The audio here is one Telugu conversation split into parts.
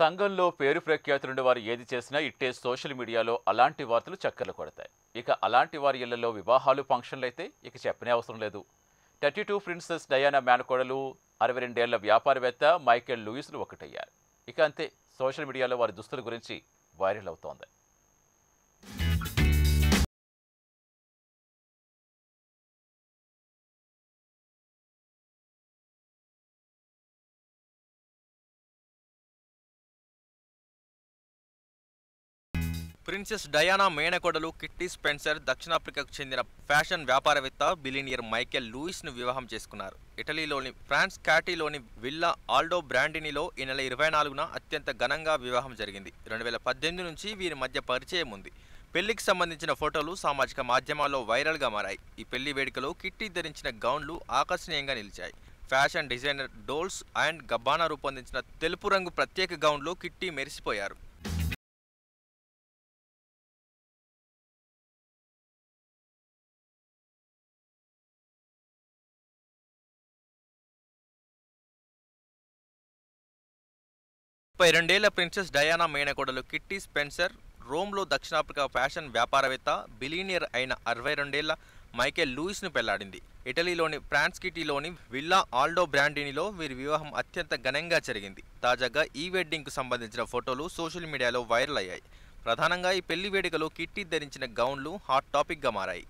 సంఘంలో పేరు ప్రఖ్యాతులుండే వారు ఏది చేసినా ఇట్టే సోషల్ మీడియాలో అలాంటి వార్తలు చక్కర్లు కొడతాయి ఇక అలాంటి వారి ఇళ్లలో వివాహాలు ఫంక్షన్లు అయితే ఇక చెప్పనే అవసరం లేదు థర్టీ టూ ప్రిన్సెస్ డయానా మేనకోడలు అరవై రెండేళ్ల వ్యాపారవేత్త మైకేల్ లూయిస్లు ఒకటయ్యారు ఇక అంతే సోషల్ మీడియాలో వారి దుస్తుల గురించి వైరల్ అవుతోంది ప్రిన్సెస్ డయానా మేనకోడలు కిట్టి స్పెన్సర్ దక్షిణాఫ్రికాకు చెందిన ఫ్యాషన్ వ్యాపారవేత్త బిలినియర్ మైకెల్ లూయిస్ను వివాహం చేసుకున్నారు ఇటలీలోని ఫ్రాన్స్ క్యాటీలోని విల్లా ఆల్డో బ్రాండినిలో ఈ నెల ఇరవై నాలుగున అత్యంత ఘనంగా వివాహం జరిగింది రెండు వేల పద్దెనిమిది నుంచి వీరి మధ్య పరిచయం ఉంది పెళ్లికి సంబంధించిన ఫోటోలు సామాజిక మాధ్యమాల్లో వైరల్గా మారాయి ఈ పెళ్లి వేడుకలో కిట్టి ధరించిన గౌన్లు ఆకర్షణీయంగా నిలిచాయి fashion designer Dolce and Gabbana రూపొందించిన తెలుపు రంగు ప్రత్యేక గౌన్లో కిట్టి మెరిసిపోయారు ముప్పై రెండేళ్ల ప్రిన్సెస్ డయానా మేనకోడలు కిట్టి స్పెన్సర్ రోమ్లో దక్షిణాఫ్రికా ఫ్యాషన్ వ్యాపారవేత్త బిలీనియర్ అయిన అరవై రెండేళ్ల మైకేల్ లూయిస్ను పెళ్లాడింది ఇటలీలోని ప్రాన్స్కిటీలోని విల్లా ఆల్డో బ్రాండినిలో వీరి వివాహం అత్యంత ఘనంగా జరిగింది తాజాగా ఈ వెడ్డింగ్కు సంబంధించిన ఫోటోలు సోషల్ మీడియాలో వైరల్ అయ్యాయి ప్రధానంగా ఈ పెళ్లి వేడుకలో కిట్టి ధరించిన గౌన్లు హాట్ టాపిక్గా మారాయి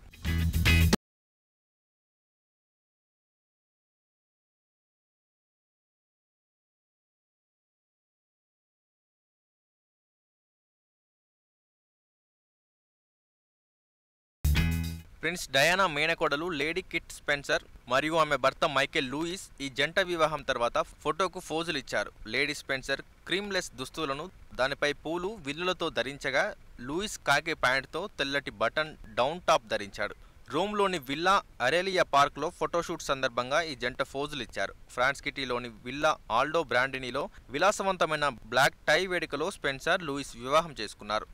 ప్రిన్స్ డయానా మేనకోడలు లేడీ కిట్ స్పెన్సర్ మరియు ఆమె భర్త మైకేల్ లూయిస్ ఈ జంట వివాహం తర్వాత ఫోటోకు ఫోజులు ఇచ్చారు లేడీ స్పెన్సర్ క్రీమ్లెస్ దుస్తులను దానిపై పూలు విల్లులతో ధరించగా లూయిస్ కాకి ప్యాంట్తో తెల్లటి బటన్ డౌన్ టాప్ ధరించాడు రోమ్లోని విల్లా అరేలియా పార్క్లో ఫోటోషూట్ సందర్భంగా ఈ జంట ఫోజులు ఇచ్చారు ఫ్రాన్స్ కిటీలోని విల్లా ఆల్డో బ్రాండినిలో విలాసవంతమైన బ్లాక్ టై వేడుకలో స్పెన్సర్ లూయిస్ వివాహం చేసుకున్నారు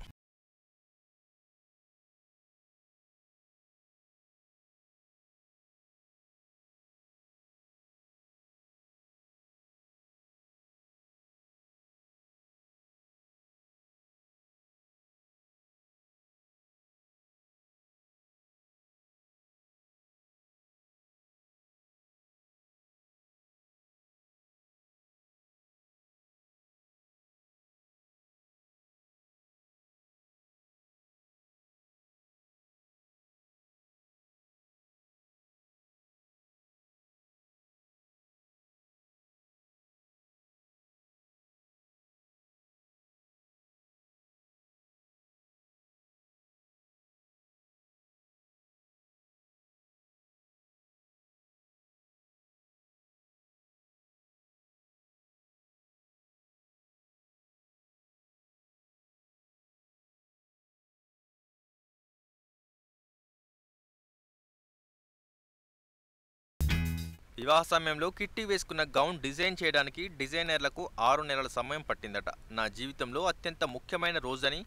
వివాహ సమయంలో కిట్టి వేసుకున్న గౌన్ డిజైన్ చేయడానికి డిజైనర్లకు ఆరు నెలల సమయం పట్టిందట నా జీవితంలో అత్యంత ముఖ్యమైన రోజని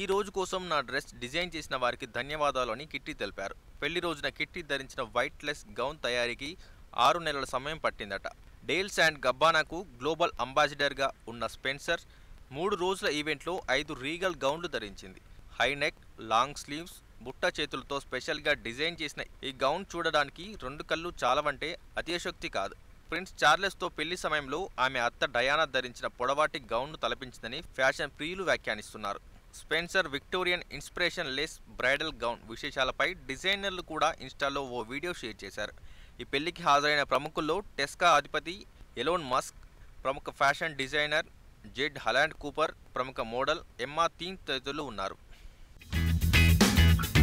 ఈ రోజు కోసం నా డ్రెస్ డిజైన్ చేసిన వారికి ధన్యవాదాలు అని కిట్టి తెలిపారు పెళ్లి రోజున కిట్టి ధరించిన వైట్ లెస్ గౌన్ తయారీకి ఆరు నెలల సమయం పట్టిందట డేల్స్ అండ్ గబ్బానాకు గ్లోబల్ అంబాసిడర్గా ఉన్న స్పెన్సర్ మూడు రోజుల ఈవెంట్లో ఐదు రీగల్ గౌన్లు ధరించింది హై నెక్ లాంగ్ స్లీవ్స్ బుట్ట చేతులతో స్పెషల్గా డిజైన్ చేసిన ఈ గౌన్ చూడడానికి రెండు కళ్ళు చాలవంటే అతిశక్తి కాదు ప్రిన్స్ చార్లెస్తో పెళ్లి సమయంలో ఆమె అత్త డయానా ధరించిన పొడవాటి గౌన్ను తలపించిందని ఫ్యాషన్ ప్రియులు వ్యాఖ్యానిస్తున్నారు Spencer Victorian inspiration lace bridal gown విశేషాలపై డిజైనర్లు కూడా ఇన్స్టాలో ఓ వీడియో షేర్ చేశారు ఈ పెళ్లికి హాజరైన ప్రముఖుల్లో టెస్కా అధిపతి ఎలోన్ మస్క్ ప్రముఖ fashion designer Jade Holland Cooper ప్రముఖ మోడల్ ఎమ్మా తీన్ తదితరులు ఉన్నారు